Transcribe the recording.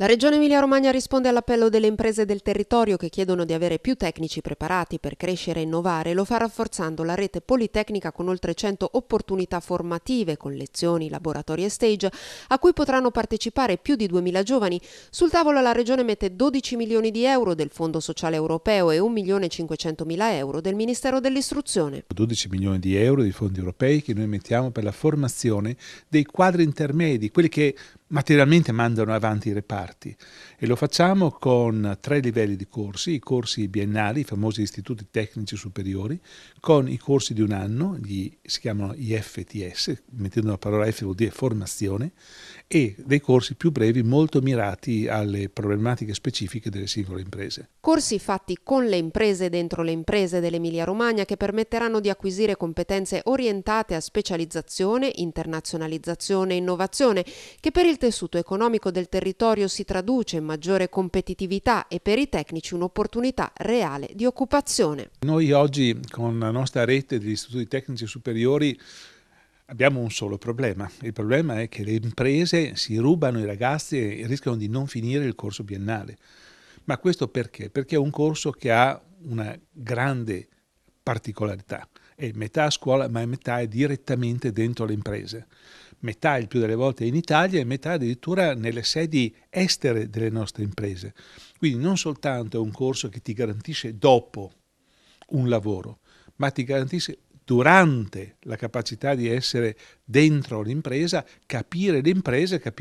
La Regione Emilia-Romagna risponde all'appello delle imprese del territorio che chiedono di avere più tecnici preparati per crescere e innovare lo fa rafforzando la rete politecnica con oltre 100 opportunità formative con lezioni, laboratori e stage a cui potranno partecipare più di 2.000 giovani. Sul tavolo la Regione mette 12 milioni di euro del Fondo Sociale Europeo e 1.500.000 euro del Ministero dell'Istruzione. 12 milioni di euro di fondi europei che noi mettiamo per la formazione dei quadri intermedi, quelli che materialmente mandano avanti i reparti e lo facciamo con tre livelli di corsi, i corsi biennali, i famosi istituti tecnici superiori, con i corsi di un anno, gli, si chiamano IFTS, mettendo la parola F vuol dire formazione, e dei corsi più brevi molto mirati alle problematiche specifiche delle singole imprese. Corsi fatti con le imprese dentro le imprese dell'Emilia Romagna che permetteranno di acquisire competenze orientate a specializzazione, internazionalizzazione e innovazione, che per il tessuto economico del territorio si traduce in maggiore competitività e per i tecnici un'opportunità reale di occupazione. Noi oggi con la nostra rete degli istituti tecnici superiori Abbiamo un solo problema, il problema è che le imprese si rubano i ragazzi e rischiano di non finire il corso biennale. Ma questo perché? Perché è un corso che ha una grande particolarità, è metà a scuola ma metà è direttamente dentro le imprese, metà il più delle volte in Italia e metà addirittura nelle sedi estere delle nostre imprese. Quindi non soltanto è un corso che ti garantisce dopo un lavoro, ma ti garantisce durante la capacità di essere dentro l'impresa, capire l'impresa e capire